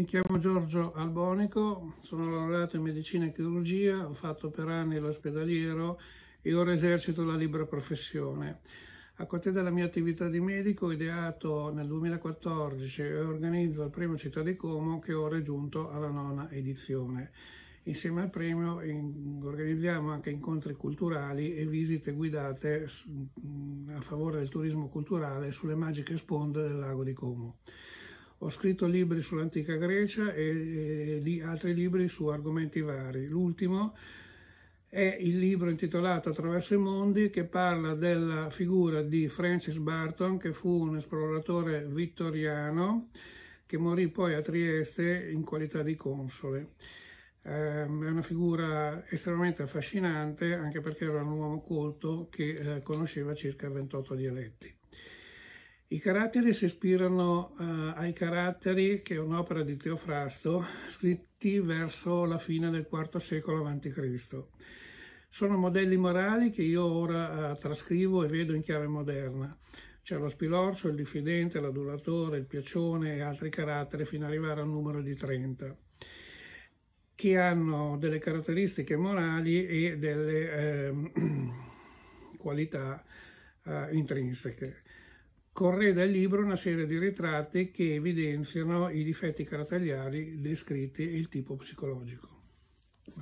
Mi chiamo Giorgio Albonico, sono laureato in medicina e chirurgia, ho fatto per anni l'ospedaliero e ora esercito la libera professione. A côté della mia attività di medico ho ideato nel 2014 e organizzo il premio Città di Como che ora è giunto alla nona edizione. Insieme al premio organizziamo anche incontri culturali e visite guidate a favore del turismo culturale sulle magiche sponde del lago di Como. Ho scritto libri sull'antica Grecia e, e altri libri su argomenti vari. L'ultimo è il libro intitolato Attraverso i mondi che parla della figura di Francis Barton che fu un esploratore vittoriano che morì poi a Trieste in qualità di console. Ehm, è una figura estremamente affascinante anche perché era un uomo colto che eh, conosceva circa 28 dialetti. I caratteri si ispirano eh, ai caratteri che è un'opera di Teofrasto scritti verso la fine del IV secolo a.C. Sono modelli morali che io ora eh, trascrivo e vedo in chiave moderna. C'è lo spilorso, il diffidente, l'adulatore, il piacione e altri caratteri fino ad arrivare al numero di 30 che hanno delle caratteristiche morali e delle ehm, eh, qualità intrinseche correda dal libro una serie di ritratti che evidenziano i difetti caratteriali descritti e il tipo psicologico.